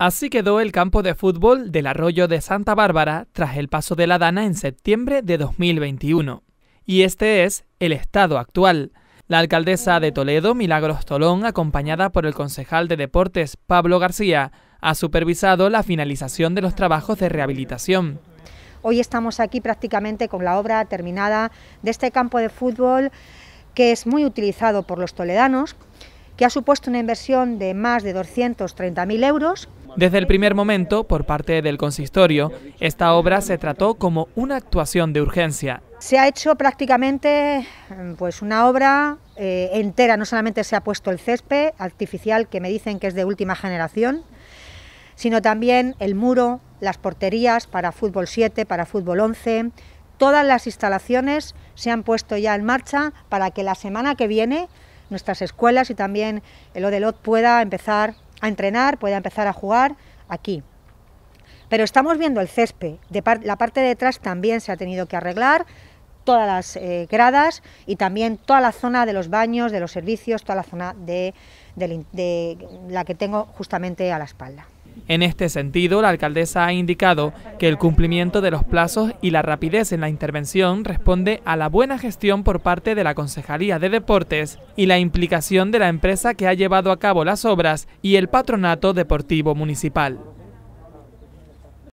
Así quedó el campo de fútbol del arroyo de Santa Bárbara tras el paso de la Dana en septiembre de 2021. Y este es el estado actual. La alcaldesa de Toledo, Milagros Tolón, acompañada por el concejal de deportes Pablo García, ha supervisado la finalización de los trabajos de rehabilitación. Hoy estamos aquí prácticamente con la obra terminada de este campo de fútbol que es muy utilizado por los toledanos, que ha supuesto una inversión de más de 230.000 euros desde el primer momento, por parte del consistorio, esta obra se trató como una actuación de urgencia. Se ha hecho prácticamente mm, pues, una obra eh, entera, no solamente se ha puesto el césped artificial que me dicen que es de última generación, sino también el muro, las porterías para fútbol 7, para fútbol 11, todas las instalaciones se han puesto ya en marcha para que la semana que viene nuestras escuelas y también el Odelot pueda empezar a entrenar, pueda empezar a jugar aquí. Pero estamos viendo el césped, la parte de atrás también se ha tenido que arreglar, todas las eh, gradas y también toda la zona de los baños, de los servicios, toda la zona de la que tengo justamente a la espalda. En este sentido, la alcaldesa ha indicado que el cumplimiento de los plazos y la rapidez en la intervención responde a la buena gestión por parte de la Concejalía de Deportes y la implicación de la empresa que ha llevado a cabo las obras y el Patronato Deportivo Municipal.